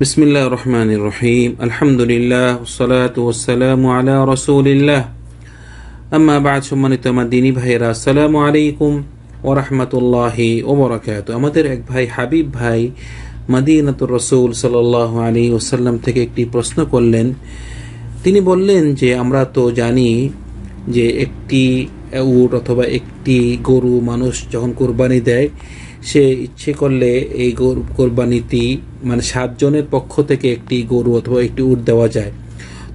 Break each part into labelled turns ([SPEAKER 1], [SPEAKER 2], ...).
[SPEAKER 1] বিসমিল্লা রহমান রহিম আলহামদুলিল্লাহ ওসালাতাম আলা রসুলিল্লাহ আম্মা বাদ সম্মানিত আমার দিনী ভাইয়েরা আসসালামু আলাইকুম ওরহমতুল্লাহি ওবরাকাত আমাদের এক ভাই হাবিব ভাই মাদিনাতুর রসুল সাল আলী ওসাল্লাম থেকে একটি প্রশ্ন করলেন তিনি বললেন যে আমরা তো জানি যে একটি উট অথবা একটি গরু মানুষ যখন কোরবানি দেয় সে ইচ্ছে করলে এই গরু কোরবানিটি মানে সাতজনের পক্ষ থেকে একটি গরু অথবা একটি উট দেওয়া যায়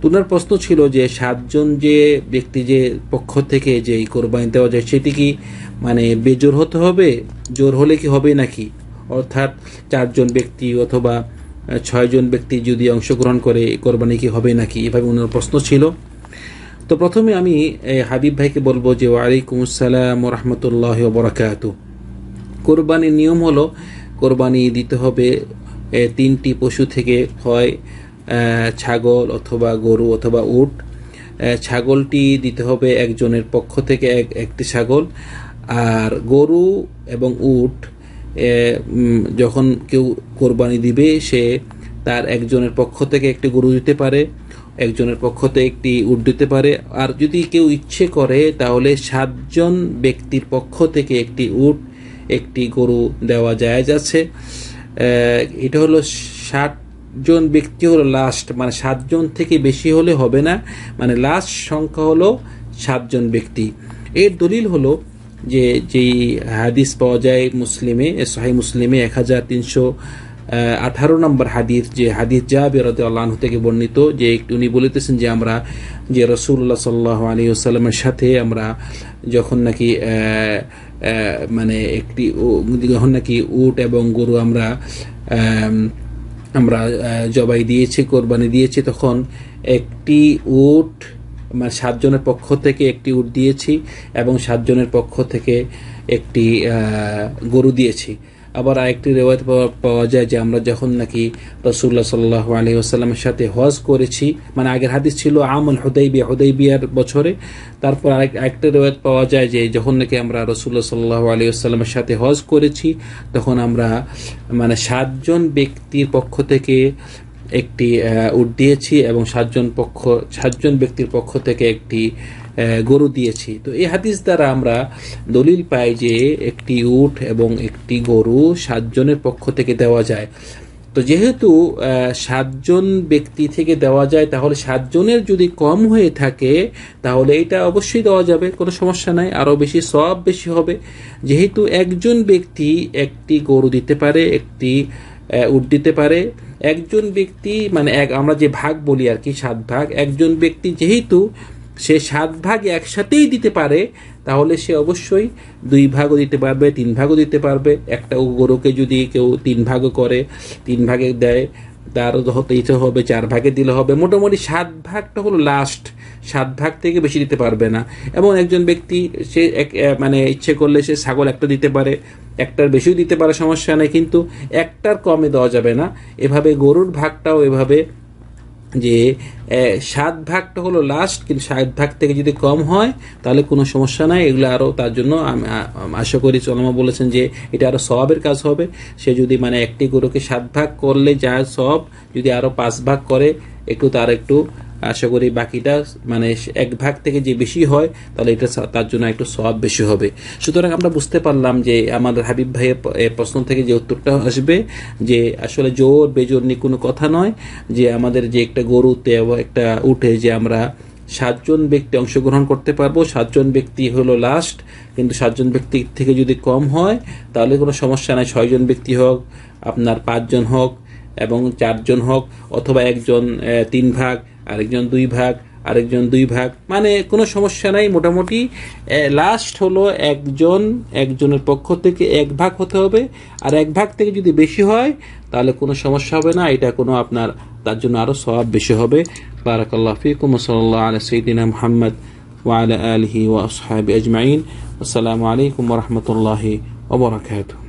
[SPEAKER 1] তোনার প্রশ্ন ছিল যে সাতজন যে ব্যক্তি যে পক্ষ থেকে যে এই কোরবানি দেওয়া যায় সেটি কি মানে বেজোর হতে হবে জোর হলে কি হবে নাকি অর্থাৎ চারজন ব্যক্তি অথবা ছয়জন ব্যক্তি যদি অংশগ্রহণ করে কোরবানি কি হবে নাকি এভাবে ওনার প্রশ্ন ছিল তো প্রথমে আমি হাবিব ভাইকে বলবো যে ওয়ালাইকুম আসসালাম রহমতুল্লাহ বরাকাতু কোরবানির নিয়ম হলো কোরবানি দিতে হবে তিনটি পশু থেকে হয় ছাগল অথবা গরু অথবা উট ছাগলটি দিতে হবে একজনের পক্ষ থেকে এক একটি ছাগল আর গরু এবং উট যখন কেউ কোরবানি দিবে সে তার একজনের পক্ষ থেকে একটি গরু দিতে পারে একজনের পক্ষ থেকে একটি উট দিতে পারে আর যদি কেউ ইচ্ছে করে তাহলে সাতজন ব্যক্তির পক্ষ থেকে একটি উট একটি গরু দেওয়া যায় আছে এটা হলো ষাট জন ব্যক্তি হলো লাস্ট মানে সাতজন থেকে বেশি হলে হবে না মানে লাস্ট সংখ্যা হলো সাতজন ব্যক্তি এর দলিল হলো যে যেই হাদিস পাওয়া যায় মুসলিমে সাহি মুসলিমে এক হাজার তিনশো আঠারো নম্বর হাদিস যে হাদিস জাহাবির আল্লাহ থেকে বর্ণিত যে উনি বলিতেছেন যে আমরা যে রসুল্লাহ সাল্লাহ আলী আসাল্লামের সাথে আমরা যখন নাকি মানে একটি যখন নাকি উট এবং গরু আমরা আমরা জবাই দিয়েছি কোরবানি দিয়েছি তখন একটি উট মানে সাতজনের পক্ষ থেকে একটি উট দিয়েছি এবং সাতজনের পক্ষ থেকে একটি গরু দিয়েছি আবার আরেকটি রেওয়ায়ত পাওয়া যায় যে আমরা যখন নাকি রসুল্লাহ সাল্লাহ আলী আসাল্লামের সাথে হজ করেছি মানে আগের হাদিস ছিল আমল হুদাইবিয়া হুদাইবিয়ার বছরে তারপর আরেক একটি রেওয়ায়ত পাওয়া যায় যে যখন নাকি আমরা রসুল্লাহ সাল্লাহ আলী আসাল্লামের সাথে হজ করেছি তখন আমরা মানে সাতজন ব্যক্তির পক্ষ থেকে একটি উঠ দিয়েছি এবং সাতজন পক্ষ সাতজন ব্যক্তির পক্ষ থেকে একটি গরু দিয়েছি তো এই হাদিস দ্বারা আমরা দলিল পাই যে একটি উট এবং একটি গরু সাতজনের পক্ষ থেকে দেওয়া যায় তো যেহেতু সাতজন ব্যক্তি থেকে দেওয়া যায় তাহলে সাতজনের যদি কম হয়ে থাকে তাহলে এটা অবশ্যই দেওয়া যাবে কোনো সমস্যা নাই আরও বেশি সব বেশি হবে যেহেতু একজন ব্যক্তি একটি গরু দিতে পারে একটি উট দিতে পারে একজন ব্যক্তি মানে এক আমরা যে ভাগ বলি আর কি সাত ভাগ একজন ব্যক্তি যেহেতু সে সাত ভাগ একসাথেই দিতে পারে তাহলে সে অবশ্যই দুই ভাগও দিতে পারবে তিন ভাগও দিতে পারবে একটা গরুকে যদি কেউ তিন ভাগও করে তিন ভাগে দেয় তারও হতেই হবে চার ভাগে দিলে হবে মোটামুটি সাত ভাগটা হলো লাস্ট সাত ভাগ থেকে বেশি দিতে পারবে না এবং একজন ব্যক্তি সে এক মানে ইচ্ছে করলে সে ছাগল একটা দিতে পারে একটার বেশিও দিতে পারে সমস্যা নেই কিন্তু একটার কমে দেওয়া যাবে না এভাবে গরুর ভাগটাও এভাবে যে সাত ভাগটা হলো লাস্ট কিন্তু সাত ভাগ থেকে যদি কম হয় তাহলে কোনো সমস্যা নাই এগুলো আরও তার জন্য আমি আশা করি চলমা বলেছেন যে এটা আরও স্বভাবের কাজ হবে সে যদি মানে একটি গরুকে সাত ভাগ করলে যা সব যদি আরও পাঁচ ভাগ করে একটু তার একটু আশা করি বাকিটা মানে এক ভাগ থেকে যে বেশি হয় তাহলে এটা তার জন্য একটু সব বেশি হবে সুতরাং আমরা বুঝতে পারলাম যে আমাদের হাবিব ভাইয়ের প্রশ্ন থেকে যে উত্তরটা আসবে যে আসলে জোর বেজোর নিয়ে কোনো কথা নয় যে আমাদের যে একটা গরুতে একটা উঠে যে আমরা সাতজন ব্যক্তি অংশগ্রহণ করতে পারবো সাতজন ব্যক্তি হলো লাস্ট কিন্তু সাতজন ব্যক্তি থেকে যদি কম হয় তাহলে কোনো সমস্যা নাই ছয়জন ব্যক্তি হোক আপনার পাঁচজন হোক এবং চারজন হোক অথবা একজন তিন ভাগ আরেকজন দুই ভাগ আরেকজন দুই ভাগ মানে কোনো সমস্যা নাই মোটামুটি লাস্ট হলো একজন একজনের পক্ষ থেকে এক ভাগ হতে হবে আর এক ভাগ থেকে যদি বেশি হয় তাহলে কোনো সমস্যা হবে না এটা কোনো আপনার তার জন্য আরও সবাব বেশি হবে বারাকাল্লাহ ফিকুম সাল্লাহ আল সঈদিনা মোহাম্মদ ওয়াল আলহি ওয়াসহাবি আজমাইন আসসালামু আলাইকুম রহমতুল্লাহি ওবরাকাতুহ